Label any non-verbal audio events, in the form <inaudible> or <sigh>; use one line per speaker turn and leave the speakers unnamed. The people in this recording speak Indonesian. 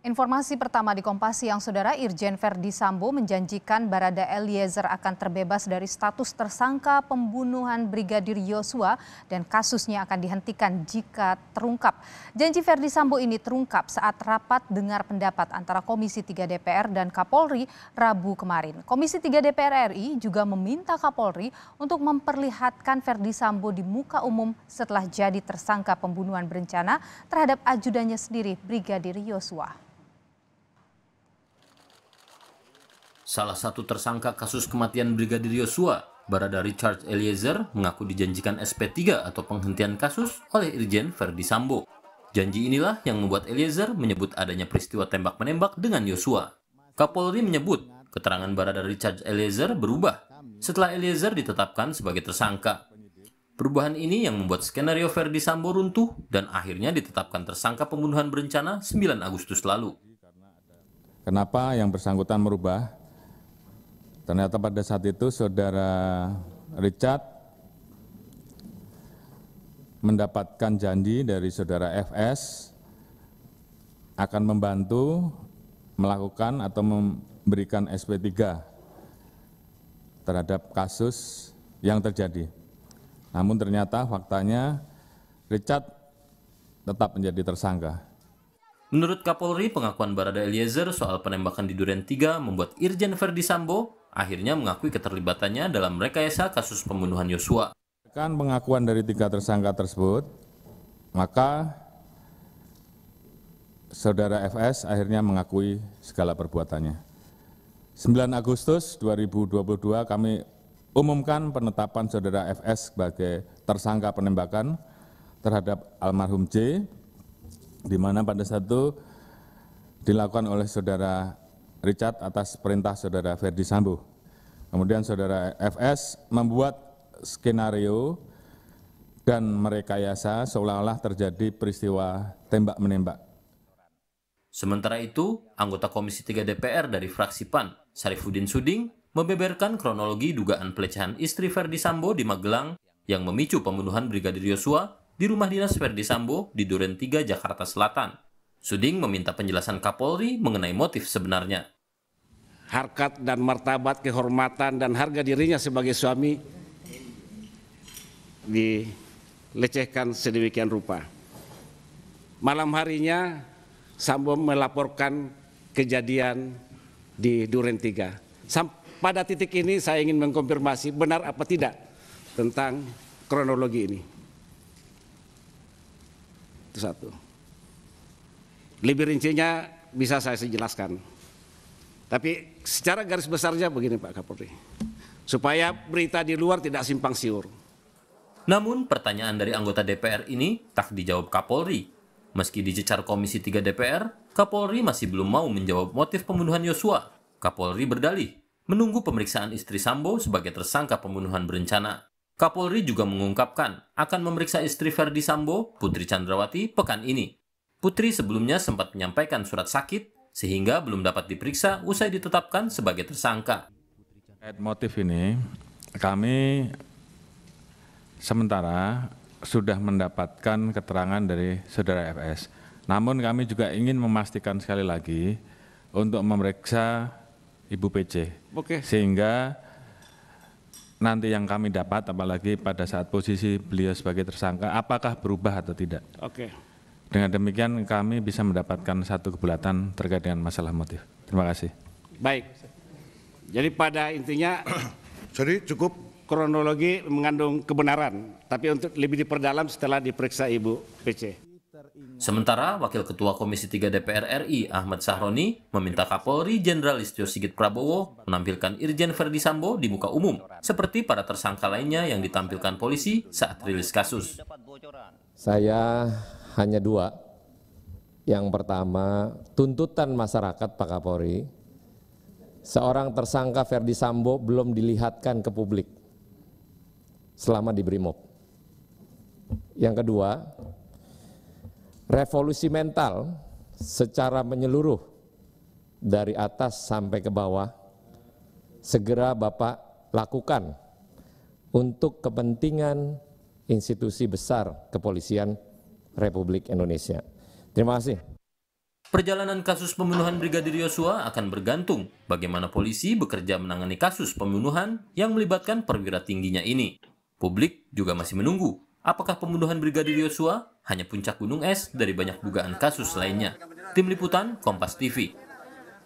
Informasi pertama di Kompas yang Saudara Irjen Verdi Sambo menjanjikan Barada Eliezer akan terbebas dari status tersangka pembunuhan Brigadir Yosua dan kasusnya akan dihentikan jika terungkap. Janji Verdi Sambo ini terungkap saat rapat dengar pendapat antara Komisi 3 DPR dan Kapolri Rabu kemarin. Komisi 3 DPR RI juga meminta Kapolri untuk memperlihatkan Verdi Sambo di muka umum setelah jadi tersangka pembunuhan berencana terhadap ajudannya sendiri Brigadir Yosua. salah satu tersangka kasus kematian Brigadir Yosua, Barada Richard Eliezer mengaku dijanjikan SP3 atau penghentian kasus oleh Irjen Verdi Sambo. Janji inilah yang membuat Eliezer menyebut adanya peristiwa tembak-menembak dengan Yosua. Kapolri menyebut keterangan Barada Richard Eliezer berubah setelah Eliezer ditetapkan sebagai tersangka. Perubahan ini yang membuat skenario Verdi Sambo runtuh dan akhirnya ditetapkan tersangka pembunuhan berencana 9 Agustus lalu.
Kenapa yang bersangkutan merubah Ternyata pada saat itu saudara Richard mendapatkan janji dari saudara FS akan membantu melakukan atau memberikan SP3 terhadap kasus yang terjadi. Namun ternyata faktanya Richard tetap menjadi tersangka.
Menurut Kapolri, pengakuan Barada Eliezer soal penembakan di Duren 3 membuat Irjen Verdi Sambo akhirnya mengakui keterlibatannya dalam rekayasa
kasus pembunuhan Yosua. Kan pengakuan dari tiga tersangka tersebut, maka saudara FS akhirnya mengakui segala perbuatannya. 9 Agustus 2022 kami umumkan penetapan saudara FS sebagai tersangka penembakan terhadap almarhum J, di mana pada satu dilakukan oleh saudara Richard atas perintah saudara Ferdi Sambo. Kemudian saudara FS membuat skenario dan merekayasa seolah-olah terjadi peristiwa tembak-menembak.
Sementara itu, anggota Komisi 3 DPR dari fraksi PAN, Sarifudin Suding, membeberkan kronologi dugaan pelecehan istri Ferdi Sambo di Magelang yang memicu pembunuhan Brigadir Yosua di rumah dinas Ferdi Sambo di Duren 3, Jakarta Selatan. Suding meminta penjelasan Kapolri mengenai motif sebenarnya.
Harkat dan martabat, kehormatan dan harga dirinya sebagai suami dilecehkan sedemikian rupa. Malam harinya Sambo melaporkan kejadian di Duren 3. Pada titik ini saya ingin mengkonfirmasi benar apa tidak tentang kronologi ini. Itu satu. Lebih rincinya bisa saya sejelaskan, Tapi secara garis besarnya begini Pak Kapolri, supaya berita di luar
tidak simpang siur. Namun pertanyaan dari anggota DPR ini tak dijawab Kapolri. Meski dicecar Komisi 3 DPR, Kapolri masih belum mau menjawab motif pembunuhan Yosua. Kapolri berdalih, menunggu pemeriksaan istri Sambo sebagai tersangka pembunuhan berencana. Kapolri juga mengungkapkan akan memeriksa istri Ferdi Sambo, Putri Chandrawati, pekan ini. Putri sebelumnya sempat menyampaikan surat sakit sehingga belum dapat diperiksa usai ditetapkan sebagai tersangka.
Terkait motif ini, kami sementara sudah mendapatkan keterangan dari saudara FS. Namun kami juga ingin memastikan sekali lagi untuk memeriksa Ibu PC. Oke. Sehingga nanti yang kami dapat apalagi pada saat posisi beliau sebagai tersangka apakah berubah atau tidak. Oke. Dengan demikian kami bisa mendapatkan satu kebulatan terkait dengan masalah motif. Terima kasih.
Baik. Jadi pada intinya jadi <clears throat> cukup kronologi mengandung kebenaran, tapi untuk lebih diperdalam setelah diperiksa Ibu PC.
Sementara Wakil Ketua Komisi 3 DPR RI Ahmad Sahroni meminta Kapolri Jenderal Listio Sigit Prabowo menampilkan Irjen Verdi Sambo di muka umum, seperti para tersangka lainnya yang ditampilkan polisi saat rilis kasus. Saya hanya dua. Yang pertama, tuntutan masyarakat Pak Kapolri, seorang tersangka Ferdi Sambo belum dilihatkan ke publik selama di BRIMOB. Yang kedua, revolusi mental secara menyeluruh dari atas sampai ke bawah segera Bapak lakukan untuk kepentingan institusi besar kepolisian Republik Indonesia. Terima kasih. Perjalanan kasus pembunuhan Brigadir Yosua akan bergantung bagaimana polisi bekerja menangani kasus pembunuhan yang melibatkan perwira tingginya ini. Publik juga masih menunggu apakah pembunuhan Brigadir Yosua hanya puncak gunung es dari banyak dugaan kasus lainnya. Tim Liputan, Kompas TV.